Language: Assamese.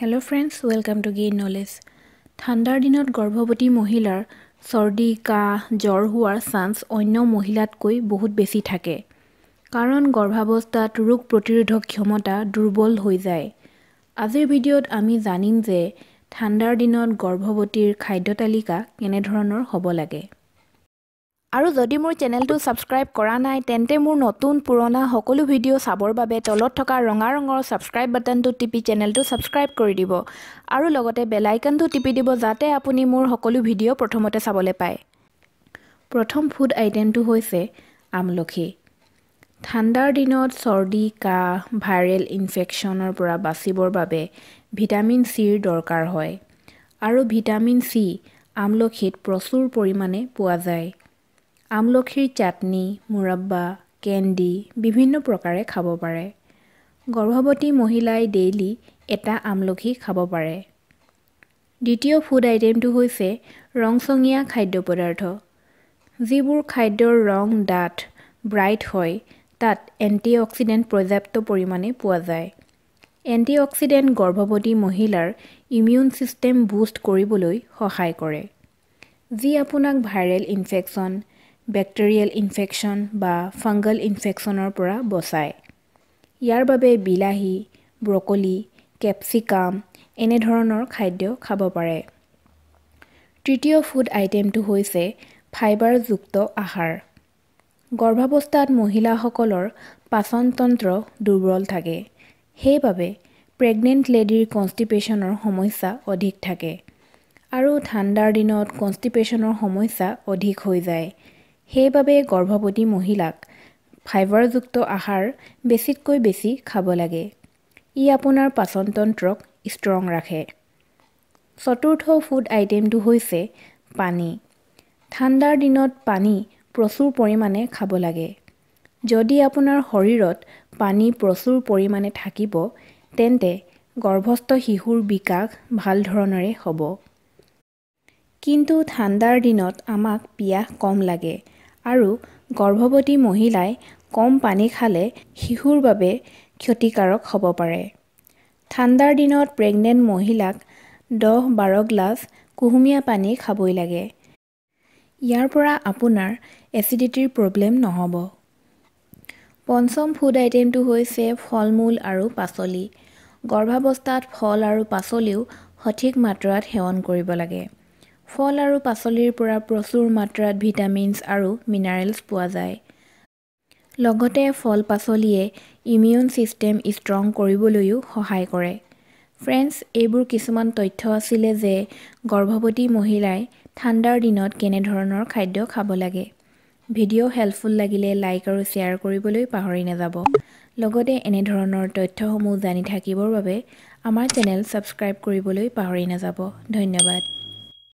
hello' friends welcome to gain knowledge ঠাণ্ডাৰ দিনত গৰ্ভৱতী মহিলাৰ চৰ্দি কাহ জ্বৰ হোৱাৰ চান্স অন্য মহিলাতকৈ বহুত বেছি থাকে কাৰণ গৰ্ভাৱস্থাত ৰোগ প্ৰতিৰোধক ক্ষমতা দুৰ্বল হৈ যায় আজিৰ ভিডিঅ'ত আমি জানিম যে ঠাণ্ডাৰ দিনত গৰ্ভৱতীৰ খাদ্য তালিকা কেনেধৰণৰ হ'ব লাগে আৰু যদি মোৰ চেনেলটো ছাবস্ক্ৰাইব কৰা নাই তেন্তে মোৰ নতুন পুৰণা সকলো ভিডিঅ' চাবৰ বাবে তলত থকা ৰঙা ৰঙৰ ছাবস্ক্ৰাইব বাটনটো টিপি চেনেলটো ছাবস্ক্ৰাইব কৰি দিব আৰু লগতে বেলাইকনটো টিপি দিব যাতে আপুনি মোৰ সকলো ভিডিঅ' প্ৰথমতে চাবলৈ পায় প্ৰথম ফুড আইটেমটো হৈছে আমলখি ঠাণ্ডাৰ দিনত চৰ্দি কাহ ভাইৰেল ইনফেকশ্যনৰ পৰা বাচিবৰ বাবে ভিটামিন চিৰ দৰকাৰ হয় আৰু ভিটামিন চি আমলখিত প্ৰচুৰ পৰিমাণে পোৱা যায় আমলখিৰ চাটনি মুৰব্বা কেণ্ডি বিভিন্ন প্ৰকাৰে খাব পাৰে গৰ্ভৱতী মহিলাই ডেইলি এটা আমলখি খাব পাৰে দ্বিতীয় ফুড আইটেমটো হৈছে ৰংচঙীয়া খাদ্য পদাৰ্থ যিবোৰ খাদ্যৰ ৰং ডাঠ ব্ৰাইট হয় তাত এণ্টি অক্সিডেণ্ট পৰ্যাপ্ত পৰিমাণে পোৱা যায় এণ্টি অক্সিডেণ্ট গৰ্ভৱতী মহিলাৰ ইমিউন ছিষ্টেম বুষ্ট কৰিবলৈ সহায় কৰে যি আপোনাক ভাইৰেল ইনফেকশ্যন বেক্টেৰিয়েল ইনফেকশ্যন বা ফাংগাল ইনফেকশ্যনৰ পৰা বচায় ইয়াৰ বাবে বিলাহী ব্ৰকলি কেপচিকাম এনেধৰণৰ খাদ্য খাব পাৰে তৃতীয় ফুড আইটেমটো হৈছে ফাইবাৰযুক্ত আহাৰ গৰ্ভাৱস্থাত মহিলাসকলৰ পাচনতন্ত্ৰ দুৰ্বল থাকে সেইবাবে প্ৰেগনেণ্ট লেডীৰ কনষ্টিপেশ্যনৰ সমস্যা অধিক থাকে আৰু ঠাণ্ডাৰ দিনত কনষ্টিপেশ্যনৰ সমস্যা অধিক হৈ যায় সেইবাবে গৰ্ভৱতী মহিলাক ফাইবাৰযুক্ত আহাৰ বেছিতকৈ বেছি খাব লাগে ই আপোনাৰ পাচনতন্ত্ৰক ষ্ট্ৰং ৰাখে চতুৰ্থ ফুড আইটেমটো হৈছে পানী ঠাণ্ডাৰ দিনত পানী প্ৰচুৰ পৰিমাণে খাব লাগে যদি আপোনাৰ শৰীৰত পানী প্ৰচুৰ পৰিমাণে থাকিব তেন্তে গৰ্ভস্থ শিশুৰ বিকাশ ভাল ধৰণেৰে হ'ব কিন্তু ঠাণ্ডাৰ দিনত আমাক পিয়াহ কম লাগে আৰু গৰ্ভৱতী মহিলাই কম পানী খালে শিশুৰ বাবে ক্ষতিকাৰক হ'ব পাৰে ঠাণ্ডাৰ দিনত প্ৰেগনেণ্ট মহিলাক দহ বাৰ গ্লাছ কুহুমীয়া পানী খাবই লাগে ইয়াৰ পৰা আপোনাৰ এচিডিটিৰ প্ৰব্লেম নহ'ব পঞ্চম ফুড আইটেমটো হৈছে ফল মূল আৰু পাচলি গৰ্ভাৱস্থাত ফল আৰু পাচলিও সঠিক মাত্ৰাত সেৱন কৰিব লাগে ফল আৰু পাচলিৰ পৰা প্ৰচুৰ মাত্ৰাত ভিটামিনছ আৰু মিনাৰেলছ পোৱা যায় লগতে ফল পাচলিয়ে ইমিউন ছিষ্টেম ষ্ট্ৰং কৰিবলৈও সহায় কৰে ফ্ৰেণ্ডছ এইবোৰ কিছুমান তথ্য আছিলে যে গৰ্ভৱতী মহিলাই ঠাণ্ডাৰ দিনত কেনেধৰণৰ খাদ্য খাব লাগে ভিডিঅ' হেল্পফুল লাগিলে লাইক আৰু শ্বেয়াৰ কৰিবলৈ পাহৰি নাযাব লগতে এনেধৰণৰ তথ্যসমূহ জানি থাকিবৰ বাবে আমাৰ চেনেল ছাবস্ক্ৰাইব কৰিবলৈ পাহৰি নাযাব ধন্যবাদ